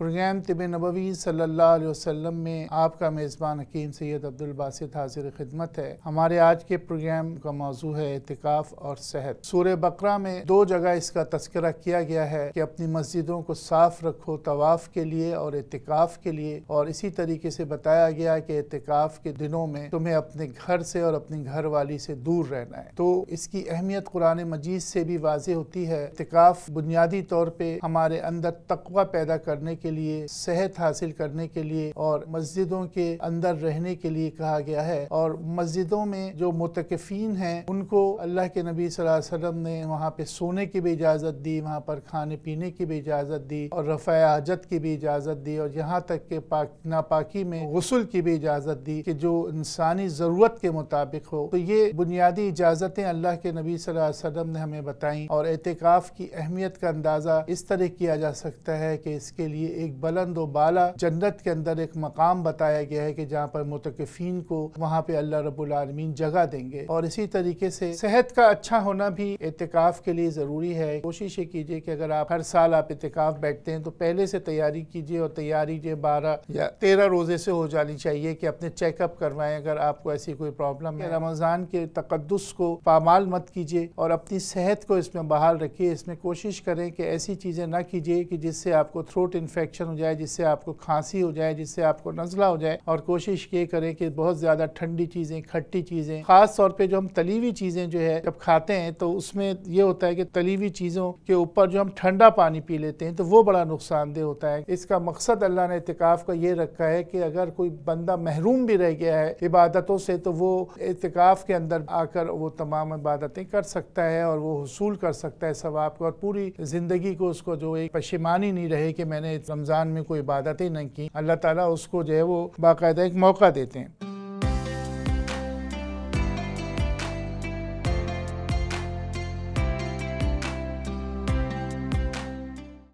programme तिब नबवी सल्ला वसम में आपका मेज़बान हकीम सैद अब्दुलबासत हाजिर खिदमत है हमारे आज के प्रोग्राम का मौजू है एहतिकाफ़ और सेहत सूर बकरा में दो जगह इसका तस्करा किया गया है कि अपनी मस्जिदों को साफ़ रखो तवाफ़ के लिए और एहतिकाफ़ के लिए और इसी तरीके से बताया गया कि एहतिकाफ़ के दिनों में तुम्हें अपने घर से और अपनी घर वाली से दूर रहना है तो इसकी अहमियत कुरान मजीद से भी वाज होती है एहतिकाफ़ बुनियादी तौर पर हमारे अंदर तकवा पैदा करने के के लिए सेहत हासिल करने के लिए और मस्जिदों के अंदर रहने के लिए कहा गया है और मस्जिदों में जो मुतकफ़ीन हैं उनको अल्लाह के नबी वसल्लम ने वहाँ पे सोने की भी इजाज़त दी वहाँ पर खाने पीने की भी इजाज़त दी और रफा हाजत की भी इजाज़त दी और यहाँ तक के पाक नापाकी में गसल की भी इजाज़त दी कि जो इंसानी ज़रूरत के मुताबिक हो तो ये बुनियादी इजाज़तें अल्लाह के नबी वसल्लम ने हमें बताई और एहतिकाफ़ की अहमियत का अंदाज़ा इस तरह किया जा सकता है कि इसके लिए एक बुलंद बाला जन्नत के अंदर एक मकाम बताया गया है कि जहाँ पर मुतकफ़ीन को वहाँ पे अल्लाह रबालमीन जगह देंगे और इसी तरीके से सेहत का अच्छा होना भी एतकाफ़ के लिए ज़रूरी है कोशिश ये कीजिए कि अगर आप हर साल आप इतकाफ बैठते हैं तो पहले से तैयारी कीजिए और तैयारी जो बारह या तेरह रोज़े से हो जानी चाहिए कि अपने चेकअप करवाएं अगर आपको ऐसी कोई प्रॉब्लम है रमज़ान के तकदस को पामाल मत कीजिए और अपनी सेहत को इसमें बहाल रखिए इसमें कोशिश करें कि ऐसी चीज़ें ना कीजिए कि जिससे आपको थ्रोट इन्फेक्शन इन्फेक्शन हो जाए जिससे आपको खांसी हो जाए जिससे आपको नजला हो जाए और कोशिश ये करें कि बहुत ज़्यादा ठंडी चीज़ें खट्टी चीज़ें ख़ास तौर पर जो हम तलीवी चीज़ें जो है जब खाते हैं तो उसमें ये होता है कि तलीवी चीज़ों के ऊपर जो हम ठंडा पानी पी लेते हैं तो वो बड़ा नुकसानदेह होता है इसका मकसद अल्लाह ने इतकाफ़ का ये रखा है कि अगर कोई बंदा महरूम भी रह गया है इबादतों से तो वो इतकाफ़ के अंदर आकर वो तमाम इबादतें कर सकता है और वो हसूल कर सकता है सवाब को और पूरी ज़िंदगी को उसको जो एक पशेमानी नहीं रहे कि मैंने रमज़ान में कोई इबादतें नहीं की अल्लाह ताला उसको जो है वो बाकायदा एक मौका देते हैं